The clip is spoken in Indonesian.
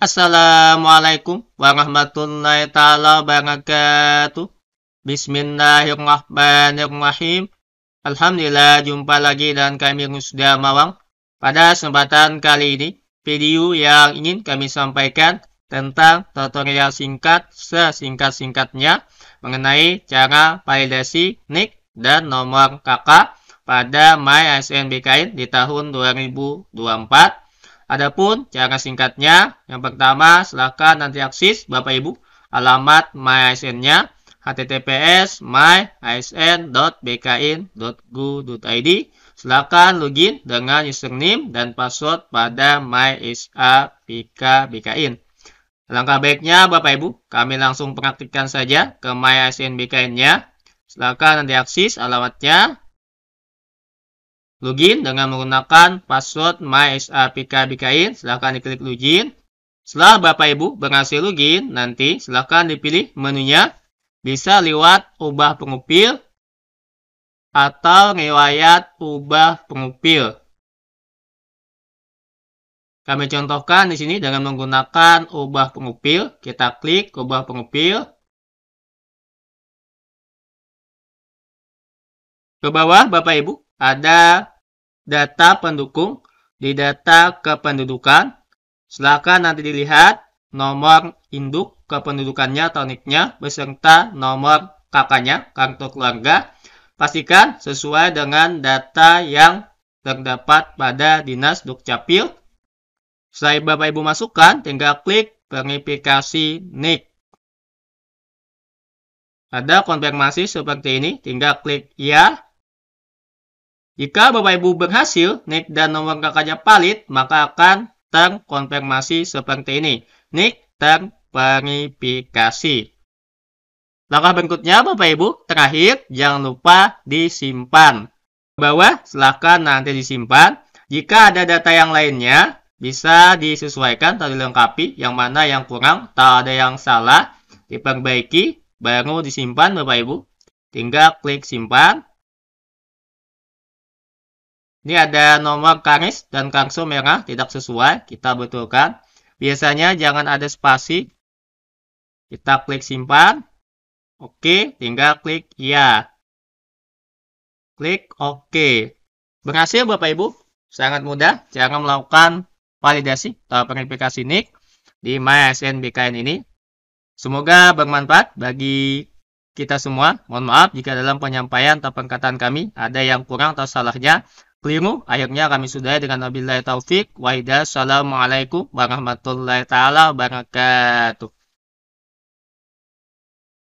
Assalamualaikum warahmatullahi taala wabarakatuh. Bismillahirrahmanirrahim. Alhamdulillah jumpa lagi dan kami sudah Mawang. Pada kesempatan kali ini, video yang ingin kami sampaikan tentang tutorial singkat sesingkat-singkatnya mengenai cara validasi nick dan nomor kakak pada MySN BKN di tahun 2024 Adapun cara singkatnya, yang pertama silahkan nanti akses Bapak Ibu alamat myisn nya https myisn.bkin.go.id Silakan login dengan username dan password pada mysa.bkbkin. Langkah baiknya Bapak Ibu, kami langsung praktikkan saja ke myasn nya Silakan nanti akses alamatnya login dengan menggunakan password mysapkbkin. Silahkan diklik login. Setelah Bapak Ibu berhasil login, nanti silahkan dipilih menunya. Bisa lewat ubah pengupil atau riwayat ubah pengupil. Kami contohkan di sini dengan menggunakan ubah pengupil. Kita klik ubah pengupil. Ke bawah Bapak Ibu, ada data pendukung di data kependudukan. Silakan nanti dilihat nomor induk kependudukannya atau beserta nomor kakaknya, kartu keluarga. Pastikan sesuai dengan data yang terdapat pada Dinas Dukcapil. Setelah Bapak Ibu masukkan, tinggal klik verifikasi nik. Ada konfirmasi seperti ini, tinggal klik ya jika Bapak Ibu berhasil nick dan nomor kakaknya valid, maka akan terkonfirmasi seperti ini. Nick terverifikasi. Langkah berikutnya Bapak Ibu, terakhir jangan lupa disimpan. bawah silahkan nanti disimpan. Jika ada data yang lainnya, bisa disesuaikan atau dilengkapi yang mana yang kurang, tak ada yang salah, diperbaiki, baru disimpan Bapak Ibu. Tinggal klik simpan, ini ada nomor karis dan kangsu merah tidak sesuai, kita betulkan. Biasanya jangan ada spasi. Kita klik simpan. Oke, tinggal klik ya. Klik oke. Berhasil Bapak Ibu. Sangat mudah Jangan melakukan validasi atau verifikasi NIK di MySNBKN BKN ini. Semoga bermanfaat bagi kita semua. Mohon maaf jika dalam penyampaian atau perkataan kami ada yang kurang atau salahnya keliru. Akhirnya kami sudah dengan Nabi taufik. Waidah. Assalamualaikum warahmatullahi taala wabarakatuh.